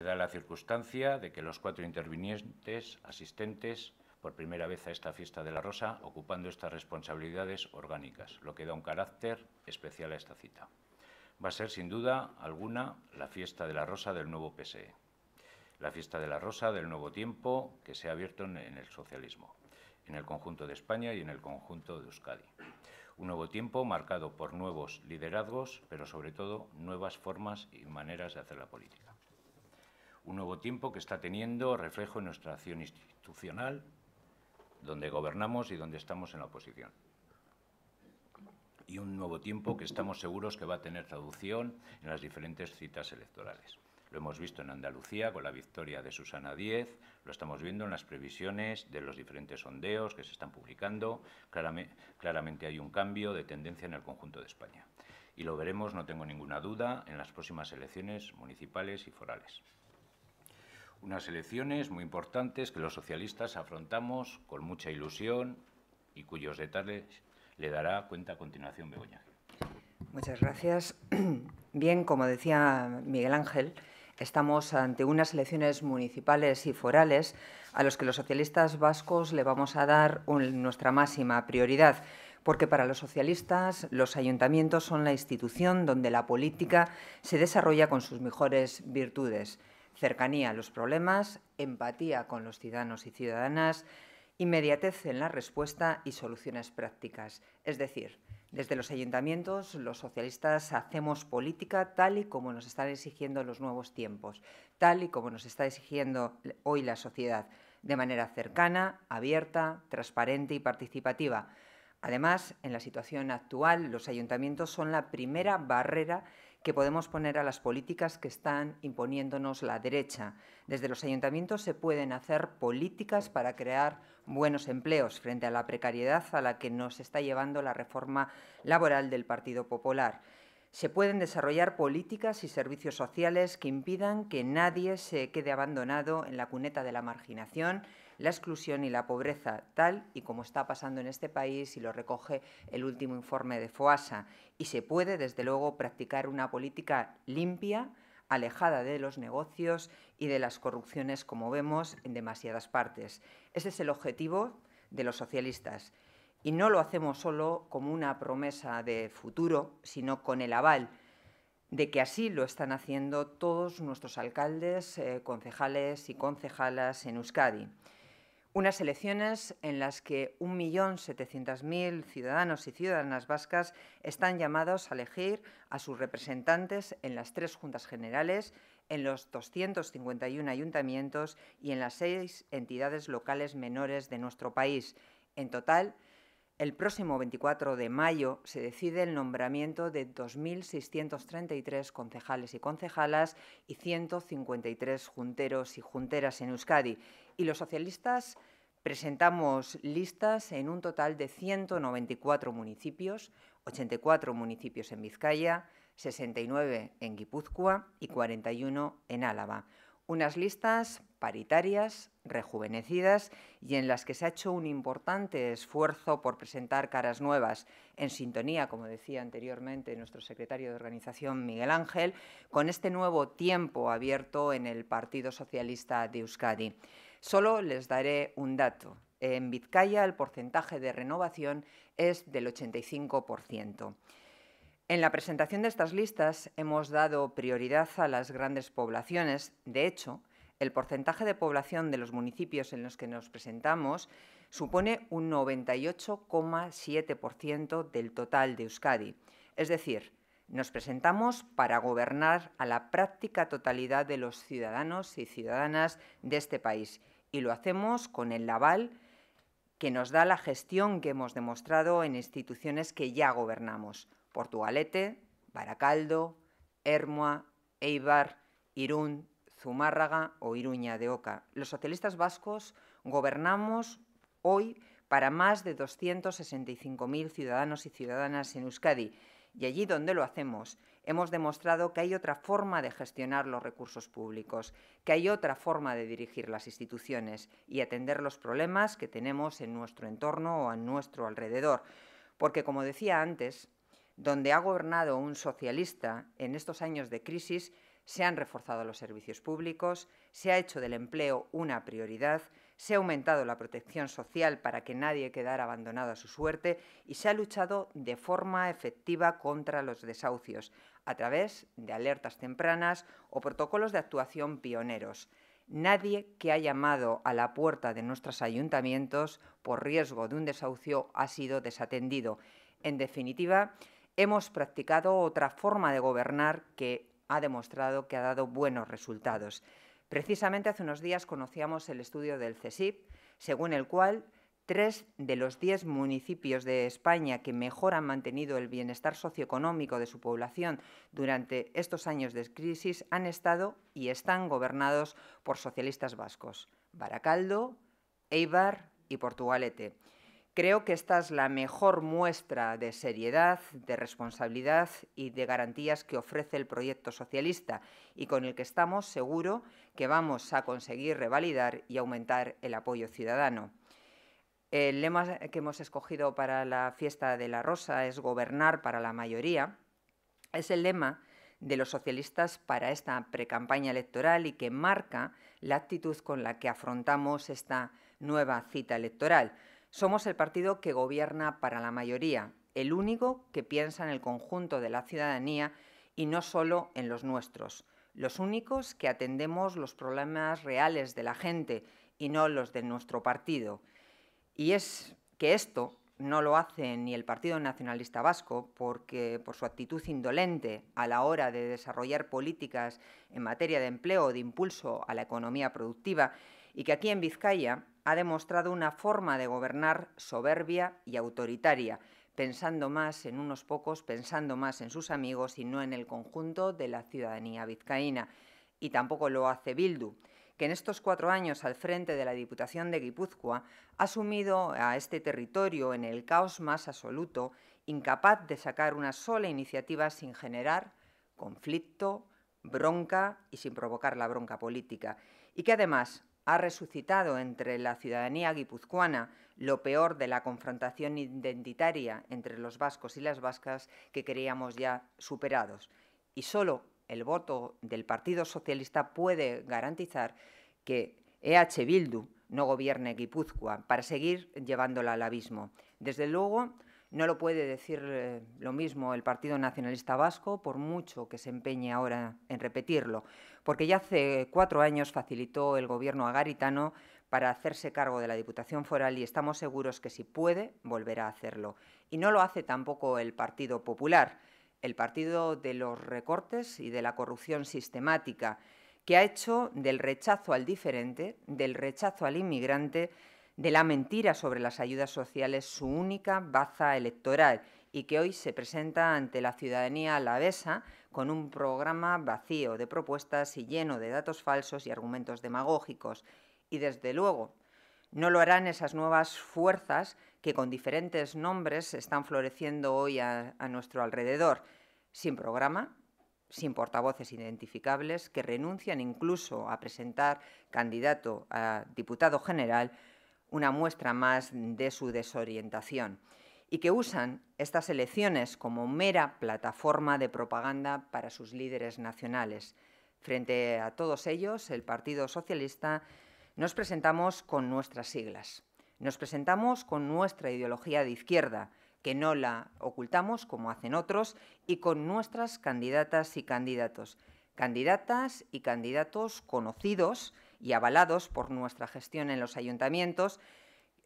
Se da la circunstancia de que los cuatro intervinientes asistentes por primera vez a esta fiesta de la Rosa, ocupando estas responsabilidades orgánicas, lo que da un carácter especial a esta cita. Va a ser, sin duda alguna, la fiesta de la Rosa del nuevo PSE, la fiesta de la Rosa del nuevo tiempo que se ha abierto en el socialismo, en el conjunto de España y en el conjunto de Euskadi. Un nuevo tiempo marcado por nuevos liderazgos, pero sobre todo nuevas formas y maneras de hacer la política un nuevo tiempo que está teniendo reflejo en nuestra acción institucional, donde gobernamos y donde estamos en la oposición. Y un nuevo tiempo que estamos seguros que va a tener traducción en las diferentes citas electorales. Lo hemos visto en Andalucía con la victoria de Susana Díez, lo estamos viendo en las previsiones de los diferentes sondeos que se están publicando. Claramente, claramente hay un cambio de tendencia en el conjunto de España. Y lo veremos, no tengo ninguna duda, en las próximas elecciones municipales y forales unas elecciones muy importantes que los socialistas afrontamos con mucha ilusión y cuyos detalles le dará cuenta a continuación Begoña. Muchas gracias. Bien, como decía Miguel Ángel, estamos ante unas elecciones municipales y forales a los que los socialistas vascos le vamos a dar nuestra máxima prioridad porque para los socialistas los ayuntamientos son la institución donde la política se desarrolla con sus mejores virtudes cercanía a los problemas, empatía con los ciudadanos y ciudadanas, inmediatez en la respuesta y soluciones prácticas. Es decir, desde los ayuntamientos, los socialistas hacemos política tal y como nos están exigiendo los nuevos tiempos, tal y como nos está exigiendo hoy la sociedad, de manera cercana, abierta, transparente y participativa. Además, en la situación actual, los ayuntamientos son la primera barrera que podemos poner a las políticas que están imponiéndonos la derecha. Desde los ayuntamientos se pueden hacer políticas para crear buenos empleos frente a la precariedad a la que nos está llevando la reforma laboral del Partido Popular. Se pueden desarrollar políticas y servicios sociales que impidan que nadie se quede abandonado en la cuneta de la marginación la exclusión y la pobreza, tal y como está pasando en este país y lo recoge el último informe de FOASA. Y se puede, desde luego, practicar una política limpia, alejada de los negocios y de las corrupciones, como vemos, en demasiadas partes. Ese es el objetivo de los socialistas. Y no lo hacemos solo como una promesa de futuro, sino con el aval de que así lo están haciendo todos nuestros alcaldes, eh, concejales y concejalas en Euskadi. Unas elecciones en las que 1.700.000 ciudadanos y ciudadanas vascas están llamados a elegir a sus representantes en las tres juntas generales, en los 251 ayuntamientos y en las seis entidades locales menores de nuestro país. En total, el próximo 24 de mayo se decide el nombramiento de 2.633 concejales y concejalas y 153 junteros y junteras en Euskadi. Y los socialistas presentamos listas en un total de 194 municipios, 84 municipios en Vizcaya, 69 en Guipúzcoa y 41 en Álava. Unas listas paritarias, rejuvenecidas y en las que se ha hecho un importante esfuerzo por presentar caras nuevas, en sintonía, como decía anteriormente nuestro secretario de organización Miguel Ángel, con este nuevo tiempo abierto en el Partido Socialista de Euskadi. Solo les daré un dato. En Vizcaya el porcentaje de renovación es del 85%. En la presentación de estas listas hemos dado prioridad a las grandes poblaciones. De hecho, el porcentaje de población de los municipios en los que nos presentamos supone un 98,7% del total de Euskadi. Es decir, nos presentamos para gobernar a la práctica totalidad de los ciudadanos y ciudadanas de este país y lo hacemos con el aval que nos da la gestión que hemos demostrado en instituciones que ya gobernamos. Portugalete, Baracaldo, Hermoa, Eibar, Irún, Zumárraga o Iruña de Oca. Los socialistas vascos gobernamos hoy para más de 265.000 ciudadanos y ciudadanas en Euskadi. Y allí donde lo hacemos, hemos demostrado que hay otra forma de gestionar los recursos públicos, que hay otra forma de dirigir las instituciones y atender los problemas que tenemos en nuestro entorno o a nuestro alrededor. Porque, como decía antes, donde ha gobernado un socialista, en estos años de crisis se han reforzado los servicios públicos, se ha hecho del empleo una prioridad, se ha aumentado la protección social para que nadie quedara abandonado a su suerte y se ha luchado de forma efectiva contra los desahucios a través de alertas tempranas o protocolos de actuación pioneros. Nadie que ha llamado a la puerta de nuestros ayuntamientos por riesgo de un desahucio ha sido desatendido. En definitiva, hemos practicado otra forma de gobernar que ha demostrado que ha dado buenos resultados. Precisamente hace unos días conocíamos el estudio del CESIP, según el cual tres de los diez municipios de España que mejor han mantenido el bienestar socioeconómico de su población durante estos años de crisis han estado y están gobernados por socialistas vascos, Baracaldo, Eibar y Portugalete. Creo que esta es la mejor muestra de seriedad, de responsabilidad y de garantías que ofrece el proyecto socialista y con el que estamos seguros que vamos a conseguir revalidar y aumentar el apoyo ciudadano. El lema que hemos escogido para la fiesta de la Rosa es gobernar para la mayoría. Es el lema de los socialistas para esta precampaña electoral y que marca la actitud con la que afrontamos esta nueva cita electoral. Somos el partido que gobierna para la mayoría, el único que piensa en el conjunto de la ciudadanía y no solo en los nuestros, los únicos que atendemos los problemas reales de la gente y no los de nuestro partido. Y es que esto no lo hace ni el Partido Nacionalista Vasco, porque por su actitud indolente a la hora de desarrollar políticas en materia de empleo o de impulso a la economía productiva, y que aquí en Vizcaya ha demostrado una forma de gobernar soberbia y autoritaria, pensando más en unos pocos, pensando más en sus amigos y no en el conjunto de la ciudadanía vizcaína. Y tampoco lo hace Bildu, que en estos cuatro años al frente de la Diputación de Guipúzcoa ha sumido a este territorio en el caos más absoluto, incapaz de sacar una sola iniciativa sin generar conflicto, bronca y sin provocar la bronca política, y que además ha resucitado entre la ciudadanía guipuzcoana lo peor de la confrontación identitaria entre los vascos y las vascas que creíamos ya superados. Y solo el voto del Partido Socialista puede garantizar que EH Bildu no gobierne Guipúzcoa para seguir llevándola al abismo. Desde luego, no lo puede decir eh, lo mismo el Partido Nacionalista Vasco, por mucho que se empeñe ahora en repetirlo, porque ya hace cuatro años facilitó el gobierno agaritano para hacerse cargo de la Diputación Foral y estamos seguros que si puede, volverá a hacerlo. Y no lo hace tampoco el Partido Popular, el partido de los recortes y de la corrupción sistemática, que ha hecho del rechazo al diferente, del rechazo al inmigrante, de la mentira sobre las ayudas sociales su única baza electoral y que hoy se presenta ante la ciudadanía alavesa con un programa vacío de propuestas y lleno de datos falsos y argumentos demagógicos. Y desde luego, no lo harán esas nuevas fuerzas que con diferentes nombres están floreciendo hoy a, a nuestro alrededor, sin programa, sin portavoces identificables, que renuncian incluso a presentar candidato a diputado general una muestra más de su desorientación y que usan estas elecciones como mera plataforma de propaganda para sus líderes nacionales. Frente a todos ellos, el Partido Socialista nos presentamos con nuestras siglas, nos presentamos con nuestra ideología de izquierda, que no la ocultamos como hacen otros, y con nuestras candidatas y candidatos, candidatas y candidatos conocidos, y avalados por nuestra gestión en los ayuntamientos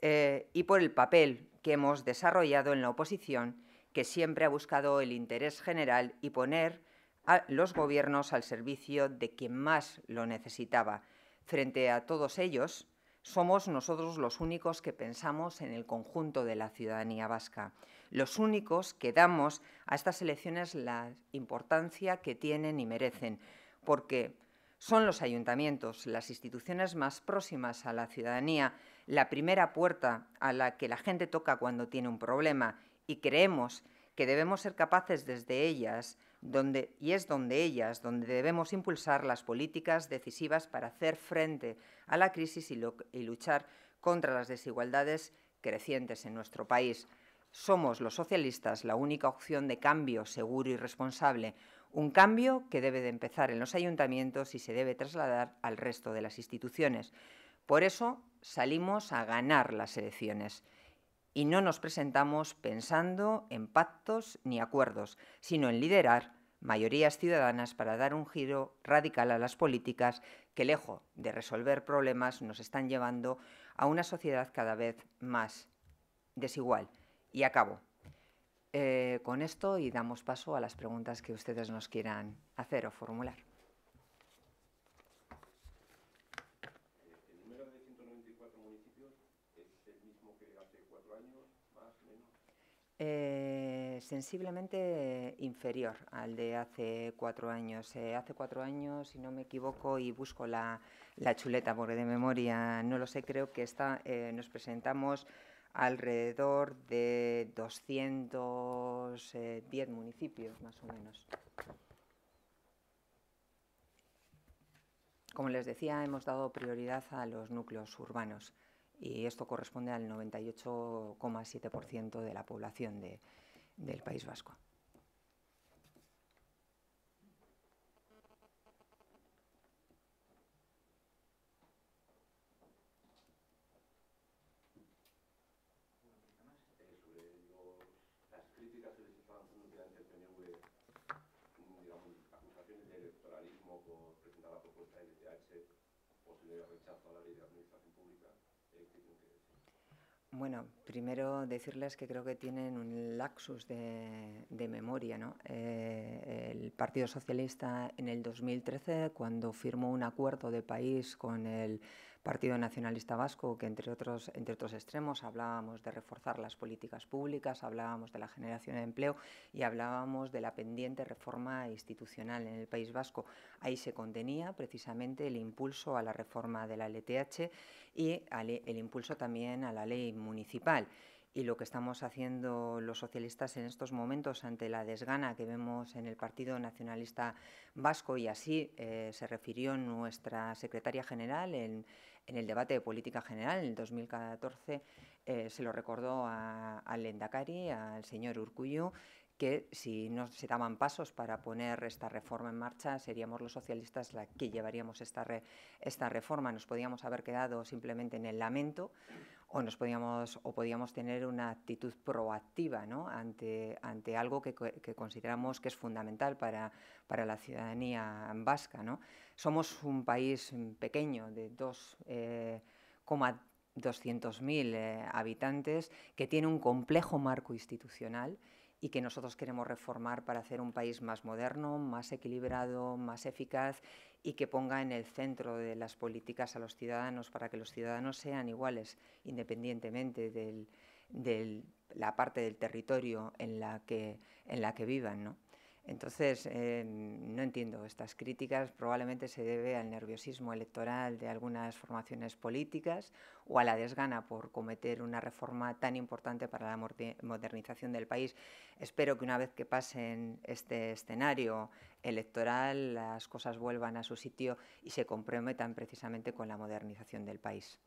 eh, y por el papel que hemos desarrollado en la oposición, que siempre ha buscado el interés general y poner a los gobiernos al servicio de quien más lo necesitaba. Frente a todos ellos, somos nosotros los únicos que pensamos en el conjunto de la ciudadanía vasca, los únicos que damos a estas elecciones la importancia que tienen y merecen, porque son los ayuntamientos, las instituciones más próximas a la ciudadanía, la primera puerta a la que la gente toca cuando tiene un problema y creemos que debemos ser capaces desde ellas donde, y es donde ellas, donde debemos impulsar las políticas decisivas para hacer frente a la crisis y, y luchar contra las desigualdades crecientes en nuestro país. Somos los socialistas la única opción de cambio seguro y responsable, un cambio que debe de empezar en los ayuntamientos y se debe trasladar al resto de las instituciones. Por eso salimos a ganar las elecciones y no nos presentamos pensando en pactos ni acuerdos, sino en liderar mayorías ciudadanas para dar un giro radical a las políticas que, lejos de resolver problemas, nos están llevando a una sociedad cada vez más desigual. Y acabo. Eh, con esto y damos paso a las preguntas que ustedes nos quieran hacer o formular. Eh, sensiblemente inferior al de hace cuatro años. Eh, hace cuatro años, si no me equivoco, y busco la, chuleta porque de memoria no lo sé, creo que está, eh, nos presentamos alrededor de 210 municipios más o menos. Como les decía, hemos dado prioridad a los núcleos urbanos y esto corresponde al 98,7% de la población del País Vasco. posible rechazo a la ley de administración pública, eh, Bueno, primero decirles que creo que tienen un laxus de, memoria. ¿no? Eh, el Partido Socialista en el 2013, cuando firmó un acuerdo de país con el Partido Nacionalista Vasco, que entre otros, entre otros extremos hablábamos de reforzar las políticas públicas, hablábamos de la generación de empleo y hablábamos de la pendiente reforma institucional en el País Vasco. Ahí se contenía precisamente el impulso a la reforma de la LTH y el impulso también a la ley municipal. Y lo que estamos haciendo los socialistas en estos momentos ante la desgana que vemos en el Partido Nacionalista Vasco, y así eh, se refirió nuestra secretaria general en, en el debate de política general en el 2014 eh, se lo recordó al Endacari, al señor Urcuyo, que si no se daban pasos para poner esta reforma en marcha, seríamos los socialistas la que llevaríamos esta, esta reforma. Nos podíamos haber quedado simplemente en el lamento o podíamos o podíamos tener una actitud proactiva ante, algo que, consideramos que es fundamental para, la ciudadanía vasca. Somos un país pequeño de 2,200.000 eh, eh, habitantes que tiene un complejo marco institucional y que nosotros queremos reformar para hacer un país más moderno, más equilibrado, más eficaz y que ponga en el centro de las políticas a los ciudadanos para que los ciudadanos sean iguales independientemente de la parte del territorio en la que, en la que vivan. ¿no? Entonces, eh, no entiendo estas críticas, probablemente se debe al nerviosismo electoral de algunas formaciones políticas o a la desgana por cometer una reforma tan importante para la modernización del país. Espero que una vez que pasen este escenario electoral, las cosas vuelvan a su sitio y se comprometan precisamente con la modernización del país.